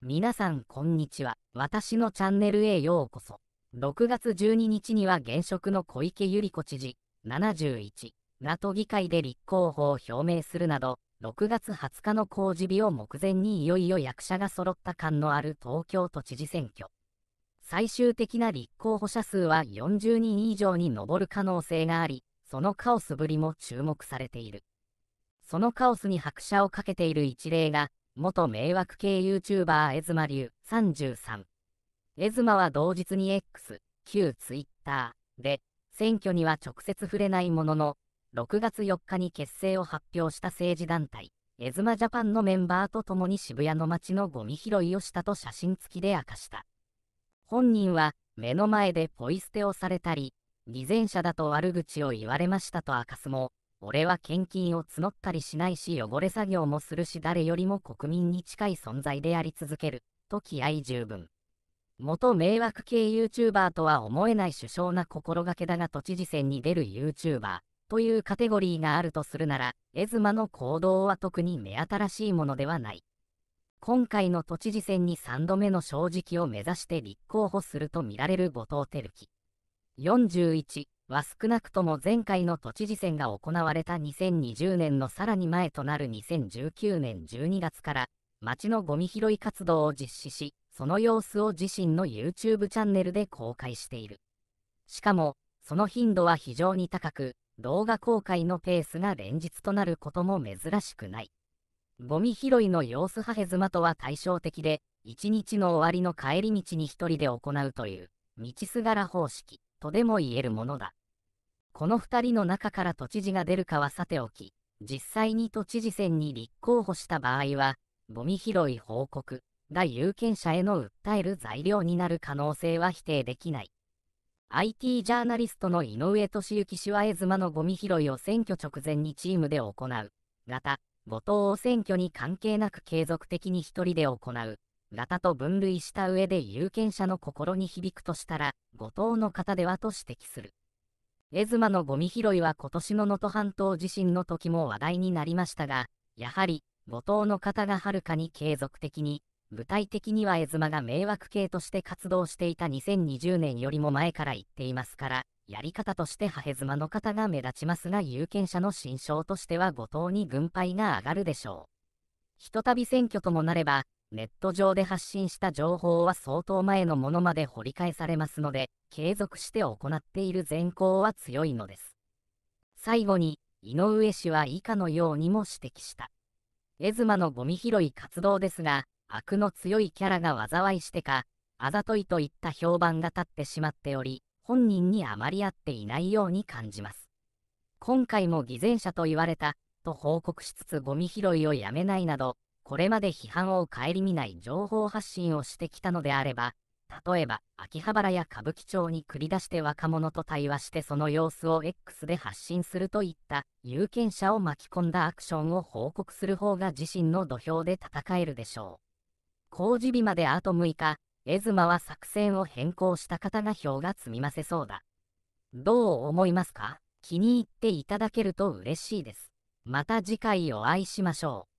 皆さんこんにちは。私のチャンネルへようこそ。6月12日には現職の小池百合子知事71が都議会で立候補を表明するなど、6月20日の公示日を目前にいよいよ役者が揃った感のある東京都知事選挙。最終的な立候補者数は40人以上に上る可能性があり、そのカオスぶりも注目されている。そのカオスに拍車をかけている一例が、元迷惑系 YouTuber エズマ流33。エズマは同日に X、旧 Twitter で、選挙には直接触れないものの、6月4日に結成を発表した政治団体、エズマジャパンのメンバーと共に渋谷の街のゴミ拾いをしたと写真付きで明かした。本人は、目の前でポイ捨てをされたり、偽善者だと悪口を言われましたと明かすも、俺は献金を募ったりしないし汚れ作業もするし誰よりも国民に近い存在であり続ける、と気合十分。元迷惑系 YouTuber とは思えない首相な心がけだが都知事選に出る YouTuber というカテゴリーがあるとするなら、エズマの行動は特に目新しいものではない。今回の都知事選に3度目の正直を目指して立候補するとみられる後藤輝樹。41は少なくとも前回の都知事選が行われた2020年のさらに前となる2019年12月から町のゴミ拾い活動を実施し、その様子を自身の YouTube チャンネルで公開している。しかも、その頻度は非常に高く、動画公開のペースが連日となることも珍しくない。ゴミ拾いの様子ハヘズマとは対照的で、一日の終わりの帰り道に一人で行うという、道すがら方式とでも言えるものだ。この2人の中から都知事が出るかはさておき、実際に都知事選に立候補した場合は、ゴミ拾い報告が有権者への訴える材料になる可能性は否定できない。IT ジャーナリストの井上俊之氏は江妻のゴミ拾いを選挙直前にチームで行う。型、後藤を選挙に関係なく継続的に一人で行う。型と分類した上で有権者の心に響くとしたら、後藤の方ではと指摘する。江島のゴミ拾いは今年の能登半島地震の時も話題になりましたが、やはり、後藤の方がはるかに継続的に、具体的には江ズが迷惑系として活動していた2020年よりも前から言っていますから、やり方としてハヘ妻の方が目立ちますが有権者の心象としては後藤に軍配が上がるでしょう。ひとたび選挙ともなれば、ネット上で発信した情報は相当前のものまで掘り返されますので、継続して行っている善行は強いのです。最後に、井上氏は以下のようにも指摘した。エ妻のゴミ拾い活動ですが、悪の強いキャラが災いしてか、あざといといった評判が立ってしまっており、本人にあまり合っていないように感じます。今回も偽善者と言われた、と報告しつつゴミ拾いをやめないなど、これまで批判を顧みない情報発信をしてきたのであれば、例えば秋葉原や歌舞伎町に繰り出して若者と対話してその様子を X で発信するといった有権者を巻き込んだアクションを報告する方が自身の土俵で戦えるでしょう。公示日まであと6日、エズマは作戦を変更した方が票が積みませそうだ。どう思いますか気に入っていただけると嬉しいです。また次回お会いしましょう。